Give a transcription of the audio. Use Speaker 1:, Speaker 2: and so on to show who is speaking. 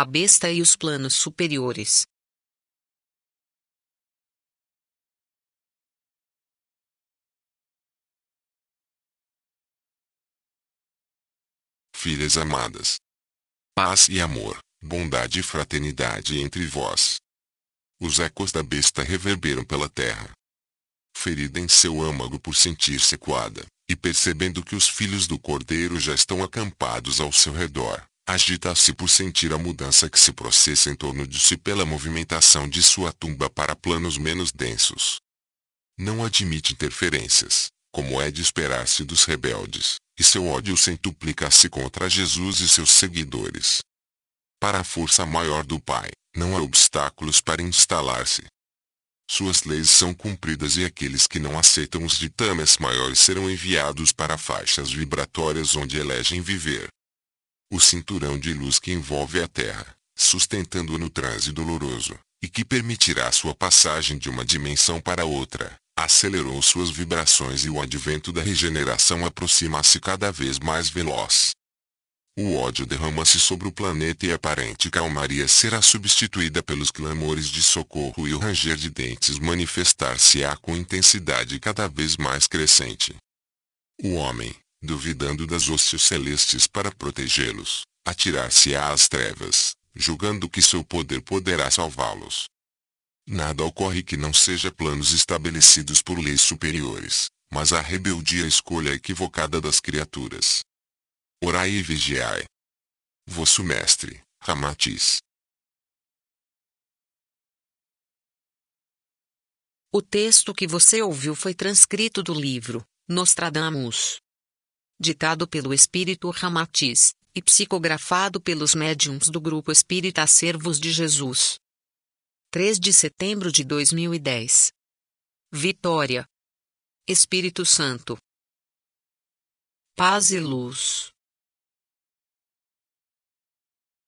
Speaker 1: a besta e os planos superiores.
Speaker 2: Filhas amadas,
Speaker 3: paz e amor, bondade e fraternidade entre vós. Os ecos da besta reverberam pela terra. Ferida em seu âmago por sentir-se coada, e percebendo que os filhos do cordeiro já estão acampados ao seu redor, agita-se por sentir a mudança que se processa em torno de si pela movimentação de sua tumba para planos menos densos. Não admite interferências, como é de esperar-se dos rebeldes, e seu ódio centuplica-se contra Jesus e seus seguidores. Para a força maior do Pai, não há obstáculos para instalar-se. Suas leis são cumpridas e aqueles que não aceitam os ditames maiores serão enviados para faixas vibratórias onde elegem viver o cinturão de luz que envolve a Terra, sustentando-o no transe doloroso, e que permitirá sua passagem de uma dimensão para outra, acelerou suas vibrações e o advento da regeneração aproxima-se cada vez mais veloz. O ódio derrama-se sobre o planeta e a aparente calmaria será substituída pelos clamores de socorro e o ranger de dentes manifestar-se-á com intensidade cada vez mais crescente. O homem, duvidando das hostes celestes para protegê-los, atirar-se às trevas, julgando que seu poder poderá salvá-los. Nada ocorre que não seja planos estabelecidos por leis superiores, mas a rebeldia a escolha equivocada das criaturas. Orai e vigiai.
Speaker 2: Vosso mestre, Ramatiz.
Speaker 1: O texto que você ouviu foi transcrito do livro Nostradamus ditado pelo espírito Ramatiz e psicografado pelos médiums do grupo espírita Servos de Jesus. 3 de setembro de 2010. Vitória. Espírito Santo.
Speaker 2: Paz e luz.